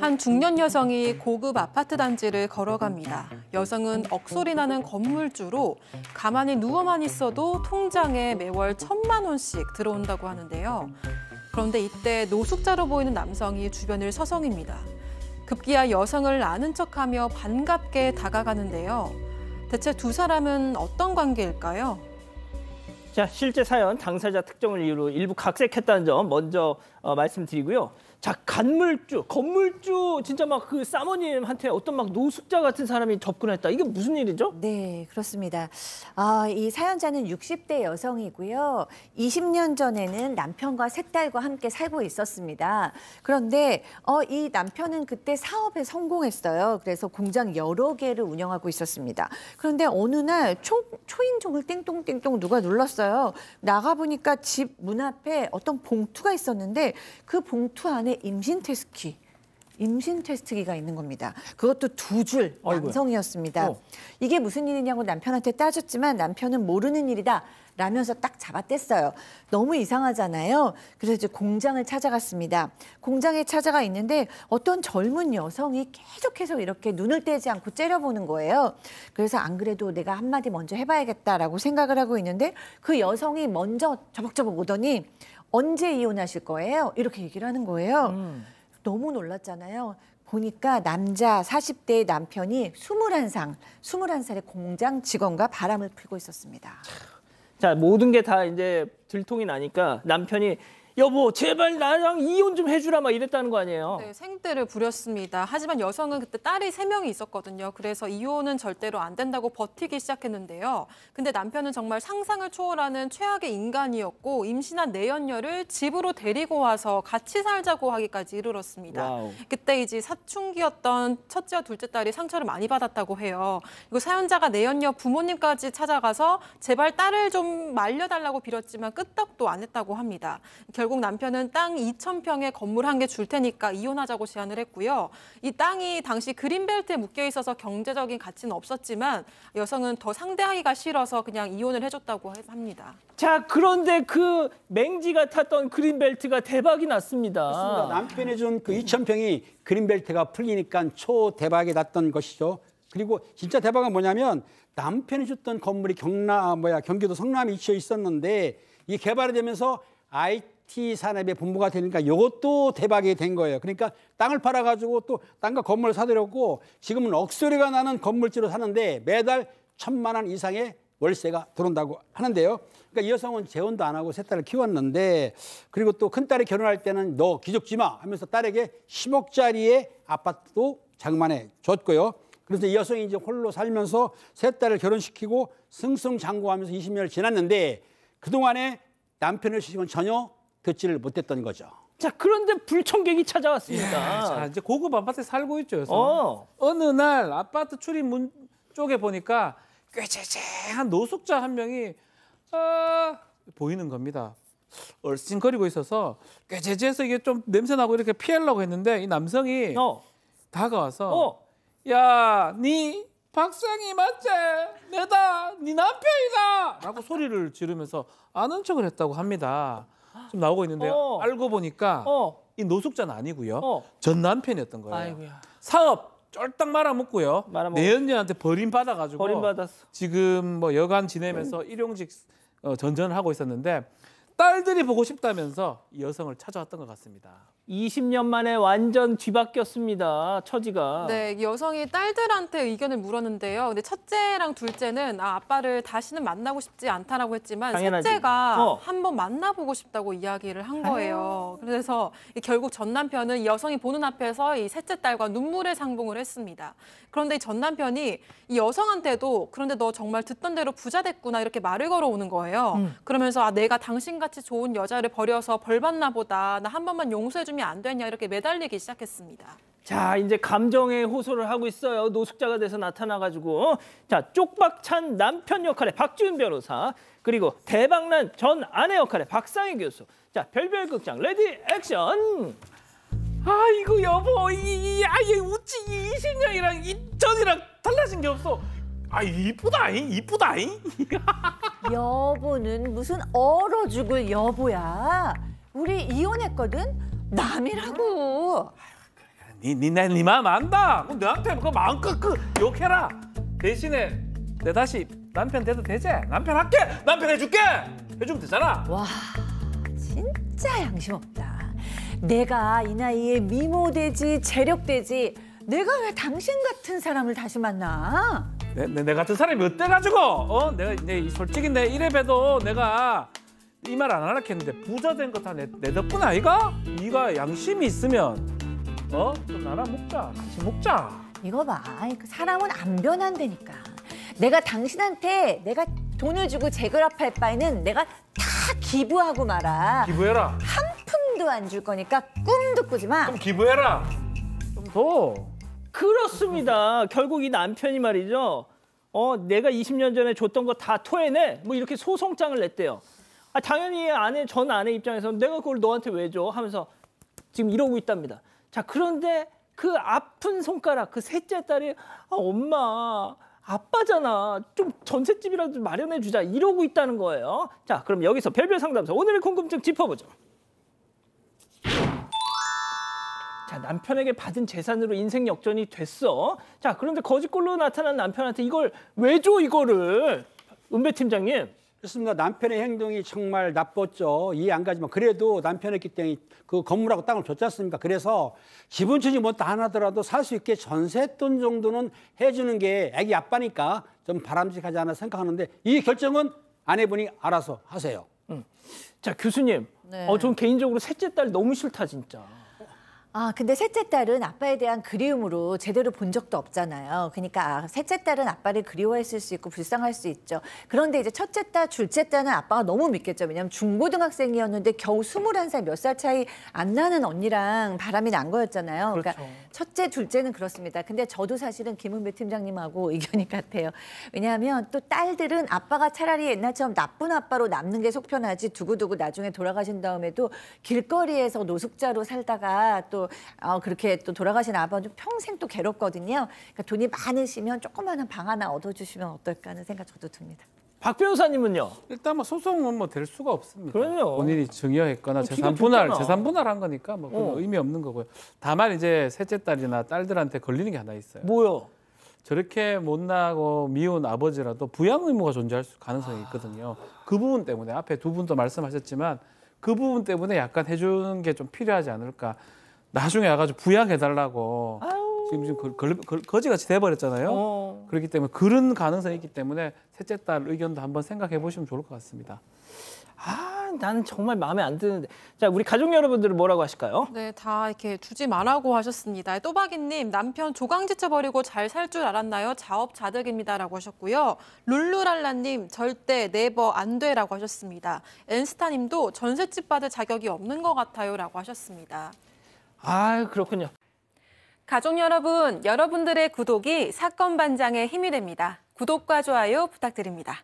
한 중년 여성이 고급 아파트 단지를 걸어갑니다. 여성은 억소리 나는 건물주로 가만히 누워만 있어도 통장에 매월 천만 원씩 들어온다고 하는데요. 그런데 이때 노숙자로 보이는 남성이 주변을 서성입니다. 급기야 여성을 아는 척하며 반갑게 다가가는데요. 대체 두 사람은 어떤 관계일까요? 자, 실제 사연 당사자 특정을 이유로 일부 각색했다는 점 먼저 어, 말씀드리고요. 자, 간물주, 건물주 진짜 막 그 사모님한테 어떤 막 노숙자 같은 사람이 접근했다. 이게 무슨 일이죠? 네, 그렇습니다. 아, 이 사연자는 60대 여성이고요. 20년 전에는 남편과 세 딸과 함께 살고 있었습니다. 그런데 어, 이 남편은 그때 사업에 성공했어요. 그래서 공장 여러 개를 운영하고 있었습니다. 그런데 어느 날 초, 초인종을 띵동띵동 누가 눌렀어요. 나가보니까 집 문 앞에 어떤 봉투가 있었는데 그 봉투 안에 안에 임신 테스키 임신 테스트기가 있는 겁니다. 그것도 두 줄 남성이었습니다. 어. 이게 무슨 일이냐고 남편한테 따졌지만 남편은 모르는 일이다 라면서 딱 잡아뗐어요. 너무 이상하잖아요. 그래서 이제 공장을 찾아갔습니다. 공장에 찾아가 있는데 어떤 젊은 여성이 계속해서 이렇게 눈을 떼지 않고 째려보는 거예요. 그래서 안 그래도 내가 한마디 먼저 해봐야겠다라고 생각을 하고 있는데 그 여성이 먼저 저벅저벅 오더니 언제 이혼하실 거예요? 이렇게 얘기를 하는 거예요. 음. 너무 놀랐잖아요. 보니까 남자 40대의 남편이 21상, 21살의 공장 직원과 바람을 피고 있었습니다. 자, 모든 게 다 이제 들통이 나니까 남편이 여보 제발 나랑 이혼 좀 해주라 막 이랬다는 거 아니에요. 네, 생떼를 부렸습니다. 하지만 여성은 그때 딸이 세명이 있었거든요. 그래서 이혼은 절대로 안 된다고 버티기 시작했는데요. 근데 남편은 정말 상상을 초월하는 최악의 인간이었고 임신한 내연녀를 집으로 데리고 와서 같이 살자고 하기까지 이르렀습니다. 와우. 그때 이제 사춘기였던 첫째와 둘째 딸이 상처를 많이 받았다고 해요. 그리고 사연자가 내연녀 부모님까지 찾아가서 제발 딸을 좀 말려달라고 빌었지만 끄떡도 안 했다고 합니다. 결 결국 남편은 땅 2,000평의 건물 한 개 줄 테니까 이혼하자고 제안을 했고요. 이 땅이 당시 그린벨트에 묶여 있어서 경제적인 가치는 없었지만 여성은 더 상대하기가 싫어서 그냥 이혼을 해줬다고 합니다. 자, 그런데 그 맹지가 탔던 그린벨트가 대박이 났습니다. 그렇습니다. 남편이 준 그 2,000평이 그린벨트가 풀리니까 초대박이 났던 것이죠. 그리고 진짜 대박은 뭐냐면 남편이 줬던 건물이 경남 아, 뭐야 경기도 성남에 위치해 있었는데 이 개발이 되면서 아이 IT 산업의 본부가 되니까 이것도 대박이 된 거예요. 그러니까 땅을 팔아가지고 또 땅과 건물을 사들였고 지금은 억소리가 나는 건물지로 사는데 매달 천만 원 이상의 월세가 들어온다고 하는데요. 그러니까 이 여성은 재혼도 안 하고 세 딸을 키웠는데 그리고 또 큰딸이 결혼할 때는 너 기죽지 마 하면서 딸에게 10억짜리의 아파트도 장만해 줬고요. 그래서 이 여성이 이제 홀로 살면서 세 딸을 결혼시키고 승승장구하면서 20년을 지났는데 그동안에 남편의 시집은 전혀 듣지를 못했던 거죠. 자 그런데 불청객이 찾아왔습니다. 예, 자 이제 고급 아파트에 살고 있죠. 그래서 어. 어느 날 아파트 출입문 쪽에 보니까 꾀재재한 노숙자 한 명이 어, 보이는 겁니다. 얼씬거리고 있어서 꾀재재해서 이게 좀 냄새 나고 이렇게 피하려고 했는데 이 남성이 어. 다가와서 어. 야니 박상이 맞제 내다 네 남편이다! 라고 소리를 지르면서 아는 척을 했다고 합니다. 좀 나오고 있는데 어. 알고 보니까 어. 이 노숙자는 아니고요. 어. 전 남편이었던 거예요. 아이고야. 사업 쫄딱 말아먹고요. 말아먹 내연녀한테 버림받아가지고 버림받았어. 지금 뭐 여간 지내면서 일용직 어, 전전을 하고 있었는데 딸들이 보고 싶다면서 이 여성을 찾아왔던 것 같습니다. 20년 만에 완전 뒤바뀌었습니다. 처지가. 네, 여성이 딸들한테 의견을 물었는데요. 근데 첫째랑 둘째는 아, 아빠를 다시는 만나고 싶지 않다라고 했지만 당연하지. 셋째가 어. 한번 만나보고 싶다고 이야기를 한 거예요. 아유. 그래서 결국 전 남편은 여성이 보는 앞에서 이 셋째 딸과 눈물의 상봉을 했습니다. 그런데 전 남편이 이 여성한테도 그런데 너 정말 듣던 대로 부자 됐구나 이렇게 말을 걸어오는 거예요. 음. 그러면서 아, 내가 당신과 같이 좋은 여자를 버려서 벌받나 보다. 나 한 번만 용서해주면 안 되냐 이렇게 매달리기 시작했습니다. 자 이제 감정의 호소를 하고 있어요. 노숙자가 돼서 나타나가지고 어? 자 쪽박찬 남편 역할의 박지훈 변호사 그리고 대박난 전 아내 역할의 박상희 교수. 자 별별 극장 레디 액션. 아이거 여보 이, 이 아예 우찌 이, 이 생각이랑 이 전이랑 달라진 게 없어. 아 이쁘다잉 이쁘다잉. 여보는 무슨 얼어 죽을 여보야. 우리 이혼했거든? 남이라고. 니니내니 네, 마음 안다. 그럼 내한테 그 마음껏 그 욕해라. 대신에 내 다시 남편 돼도 되지? 남편 할게. 남편 해줄게. 해주면 되잖아. 와 진짜 양심 없다. 내가 이 나이에 미모 되지 재력 되지. 내가 왜 당신 같은 사람을 다시 만나? 내, 내, 같은 사람이 어때가지고 어 내가 내, 솔직히 내 이래 봬도 내가 이 말 안 하라 했는데 부자 된거 다내 내 덕분 아이가? 네가 양심이 있으면 어? 좀 나랑 먹자 같이 먹자 이거 봐 그 사람은 안 변한다니까 내가 당신한테 내가 돈을 주고 재결합할 바에는 내가 다 기부하고 말아 기부해라 한 푼도 안 줄 거니까 꿈도 꾸지 마 그럼 기부해라 좀더 그렇습니다. 결국 이 남편이 말이죠. 어, 내가 20년 전에 줬던 거 다 토해내. 뭐 이렇게 소송장을 냈대요. 아, 당연히 아내 전 아내 입장에서 는 내가 그걸 너한테 왜 줘? 하면서 지금 이러고 있답니다. 자, 그런데 그 아픈 손가락 그 셋째 딸이 아, 엄마 아빠잖아. 좀 전셋집이라도 마련해 주자. 이러고 있다는 거예요. 자, 그럼 여기서 별별 상담소 오늘의 궁금증 짚어보죠. 남편에게 받은 재산으로 인생 역전이 됐어. 자, 그런데 거짓골로 나타난 남편한테 이걸 왜 줘, 이거를? 은배 팀장님. 그렇습니다. 남편의 행동이 정말 나빴죠. 이해 안 가지만 그래도 남편했기 때문에 그 건물하고 땅을 줬지 않습니까? 그래서 기본천이 뭐다 하더라도살 수 있게 전세돈 정도는 해주는 게 애기 아빠니까 좀 바람직하지 않아 생각하는데 이 결정은 아내분이 알아서 하세요. 음. 자 교수님, 네. 어, 전 개인적으로 셋째 딸 너무 싫다 진짜. 아, 근데 셋째 딸은 아빠에 대한 그리움으로 제대로 본 적도 없잖아요. 그러니까 아, 셋째 딸은 아빠를 그리워했을 수 있고 불쌍할 수 있죠. 그런데 이제 첫째 딸, 둘째 딸은 아빠가 너무 믿겠죠. 왜냐하면 중고등학생이었는데 겨우 스물한 살 몇 살 차이 안 나는 언니랑 바람이 난 거였잖아요. 그러니까 그렇죠. 그러니까 첫째, 둘째는 그렇습니다. 근데 저도 사실은 김은배 팀장님하고 의견이 같아요. 왜냐하면 또 딸들은 아빠가 차라리 옛날처럼 나쁜 아빠로 남는 게 속편하지 두고두고 나중에 돌아가신 다음에도 길거리에서 노숙자로 살다가 또또 어, 그렇게 또 돌아가신 아버지 평생 또 괴롭거든요. 그러니까 돈이 많으시면 조그마한 방 하나 얻어주시면 어떨까 하는 생각 저도 듭니다. 박 변호사님은요? 일단 뭐 소송은 뭐 될 수가 없습니다. 그럼요. 본인이 증여했거나 뭐 재산 분할, 재산 분할한 거니까 뭐 어. 의미 없는 거고요. 다만 이제 셋째 딸이나 딸들한테 걸리는 게 하나 있어요. 뭐요? 저렇게 못나고 미운 아버지라도 부양 의무가 존재할 가능성이 있거든요. 아... 그 부분 때문에 앞에 두 분도 말씀하셨지만 그 부분 때문에 약간 해주는 게 좀 필요하지 않을까. 나중에 와가지고 부양해달라고 지금 지금 걸, 걸, 거지같이 돼버렸잖아요. 어. 그렇기 때문에 그런 가능성이 있기 때문에 셋째 딸 의견도 한번 생각해 보시면 좋을 것 같습니다. 아, 나는 정말 마음에 안 드는데. 자, 우리 가족 여러분들은 뭐라고 하실까요? 네, 다 이렇게 주지 말라고 하셨습니다. 또박이님, 남편 조강지쳐 버리고 잘 살 줄 알았나요? 자업자득입니다라고 하셨고요. 룰루랄라님, 절대 네버 안 돼라고 하셨습니다. 엔스타님도 전셋집 받을 자격이 없는 것 같아요라고 하셨습니다. 아, 그렇군요. 가족 여러분, 여러분들의 구독이 사건 반장의 힘이 됩니다. 구독과 좋아요 부탁드립니다.